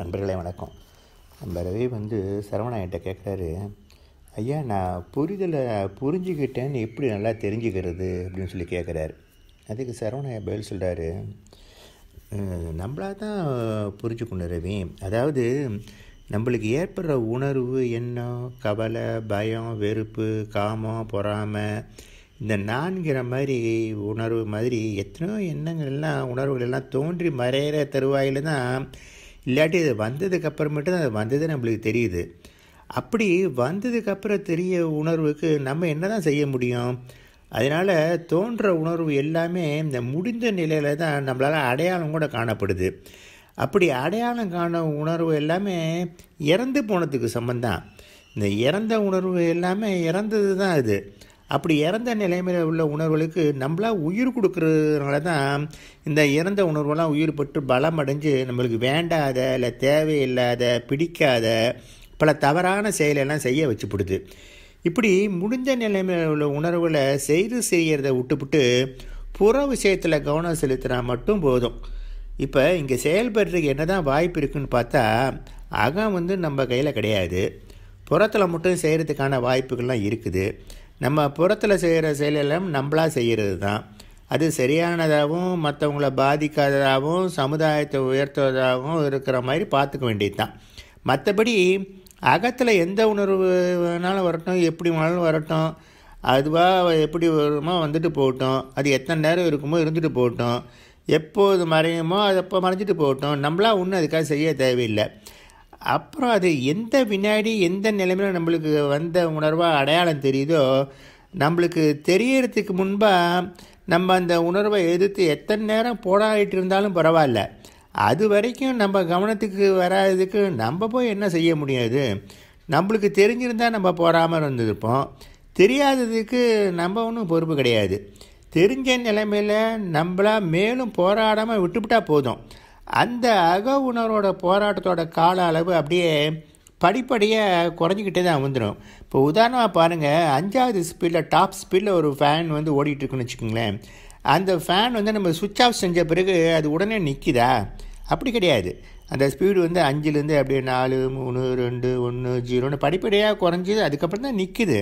நண்பர்களே வணக்கம் நம்ம ரவி வந்து சரவணாயிட்ட கேட்குறாரு ஐயா நான் புரிதலை புரிஞ்சுக்கிட்டேன்னு எப்படி நல்லா தெரிஞ்சுக்கிறது அப்படின்னு சொல்லி கேட்குறாரு அதுக்கு சரவணாய பதில் சொல்கிறாரு நம்மளாக தான் புரிஞ்சுக்கணும் ரவி அதாவது நம்மளுக்கு ஏற்படுற உணர்வு எண்ணம் கவலை பயம் வெறுப்பு காமம் பொறாமை இந்த நான்கிற மாதிரி உணர்வு மாதிரி எத்தனையோ எண்ணங்கள்லாம் உணர்வுகள் எல்லாம் தோன்றி மறையிற தருவாயில் தான் இல்லாட்டி அது வந்ததுக்கப்புறமேட்டு தான் அது வந்தது நம்மளுக்கு தெரியுது அப்படி வந்ததுக்கப்புறம் தெரிய உணர்வுக்கு நம்ம என்ன தான் செய்ய முடியும் அதனால் தோன்ற உணர்வு எல்லாமே இந்த முடிந்த நிலையில் தான் நம்மளால் அடையாளம் கூட காணப்படுது அப்படி அடையாளம் காண உணர்வு எல்லாமே இறந்து போனதுக்கு சம்மந்தான் இந்த இறந்த உணர்வு எல்லாமே இறந்தது தான் அது அப்படி இறந்த நிலைமையில் உள்ள உணர்வுகளுக்கு நம்மளாக உயிர் கொடுக்கறதுனால தான் இந்த இறந்த உணர்வெல்லாம் உயிர் பட்டு பலம் அடைஞ்சு நம்மளுக்கு வேண்டாத இல்லை தேவையில்லாத பிடிக்காத பல தவறான செயலெல்லாம் செய்ய வச்சுப்படுது இப்படி முடிஞ்ச நிலைமையில் உள்ள உணர்வுகளை செய்து செய்கிறத விட்டுப்புட்டு புற விஷயத்தில் கவனம் செலுத்தினா மட்டும் போதும் இப்போ இங்கே செயல்படுறதுக்கு என்ன தான் வாய்ப்பு இருக்குதுன்னு பார்த்தா அகம் வந்து நம்ம கையில் கிடையாது புறத்தில் மட்டும் செய்கிறதுக்கான வாய்ப்புகள்லாம் இருக்குது நம்ம புறத்தில் செய்கிற செயலெல்லாம் நம்மளாக செய்கிறது தான் அது சரியானதாகவும் மற்றவங்கள பாதிக்காததாகவும் சமுதாயத்தை உயர்த்துவதாகவும் இருக்கிற மாதிரி பார்த்துக்க வேண்டியது தான் மற்றபடி அகத்தில் எந்த உணர்வு வேணாலும் வரட்டும் எப்படி வேணாலும் வரட்டும் அதுவாக எப்படி வருமோ வந்துட்டு போகட்டும் அது எத்தனை நேரம் இருக்குமோ இருந்துட்டு போகட்டும் எப்போது மறையுமோ அது அப்போ மறைஞ்சிட்டு போகட்டும் நம்மளாக ஒன்றும் அதுக்காக செய்ய தேவையில்லை அப்புறம் அது எந்த வினாடி எந்த நிலைமையில் நம்மளுக்கு வந்த உணர்வாக அடையாளம் தெரியுதோ நம்மளுக்கு தெரியறதுக்கு முன்பாக நம்ம அந்த உணர்வை எதிர்த்து எத்தனை நேரம் போராடிட்டு இருந்தாலும் பரவாயில்ல அது வரைக்கும் நம்ம கவனத்துக்கு வராததுக்கு நம்ம போய் என்ன செய்ய முடியாது நம்மளுக்கு தெரிஞ்சிருந்தால் நம்ம போகாமல் இருந்திருப்போம் தெரியாததுக்கு நம்ம ஒன்றும் பொறுப்பு கிடையாது தெரிஞ்ச நிலைமையில் நம்மளாக மேலும் போராடாமல் விட்டுவிட்டால் போதும் அந்த அக உணர்வோட போராட்டத்தோட கால அளவு அப்படியே படிப்படியாக குறைஞ்சிக்கிட்டே தான் வந்துடும் இப்போ உதாரணமாக பாருங்கள் அஞ்சாவது ஸ்பீடில் டாப் ஸ்பீடில் ஒரு ஃபேன் வந்து ஓடிட்டுருக்குன்னு வச்சுக்கோங்களேன் அந்த ஃபேன் வந்து நம்ம சுவிட்ச் ஆஃப் செஞ்ச பிறகு அது உடனே நிற்கிதா அப்படி கிடையாது அந்த ஸ்பீடு வந்து அஞ்சுலேருந்து அப்படியே நாலு மூணு ரெண்டு ஒன்று ஜீரோன்னு படிப்படியாக குறைஞ்சிது அதுக்கப்புறம் தான் நிற்கிது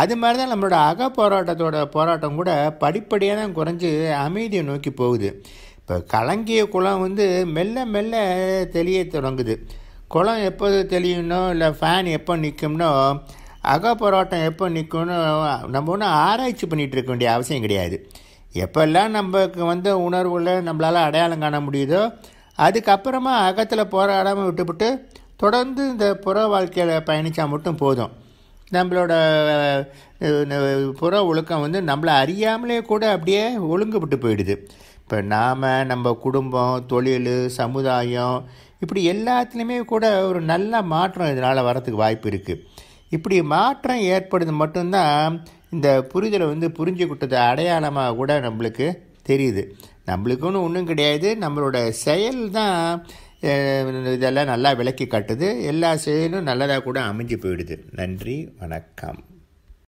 அது மாதிரி தான் நம்மளோட அக போராட்டத்தோட போராட்டம் கூட படிப்படியாக தான் குறைஞ்சி அமைதியை நோக்கி போகுது இப்போ கலங்கிய குளம் வந்து மெல்ல மெல்ல தெளிய தொடங்குது குளம் எப்போது தெளியணும் இல்லை ஃபேன் எப்போ நிற்கும்னோ அக போராட்டம் எப்போ நிற்கும்னு நம்ம ஒன்றும் ஆராய்ச்சி பண்ணிகிட்டு இருக்க வேண்டிய அவசியம் கிடையாது எப்போல்லாம் நம்மளுக்கு வந்து உணர்வுகளை நம்மளால் அடையாளம் காண முடியுதோ அதுக்கப்புறமா அகத்தில் போராடாமல் விட்டுப்பட்டு தொடர்ந்து இந்த புற வாழ்க்கையில் பயணித்தால் மட்டும் போதும் நம்மளோட புற ஒழுக்கம் வந்து நம்மளை அறியாமலே கூட அப்படியே ஒழுங்குபட்டு போயிடுது இப்போ நாம் நம்ம குடும்பம் தொழில் சமுதாயம் இப்படி எல்லாத்துலேயுமே கூட ஒரு நல்ல மாற்றம் இதனால் வரத்துக்கு வாய்ப்பு இருக்குது இப்படி மாற்றம் ஏற்படுது மட்டும்தான் இந்த புரிதலை வந்து புரிஞ்சுக்கிட்டது அடையாளமாக கூட நம்மளுக்கு தெரியுது நம்மளுக்குன்னு ஒன்றும் கிடையாது நம்மளோட செயல் தான் இதெல்லாம் நல்லா விளக்கி காட்டுது எல்லா செயலும் நல்லதாக கூட அமைஞ்சு போயிடுது நன்றி வணக்கம்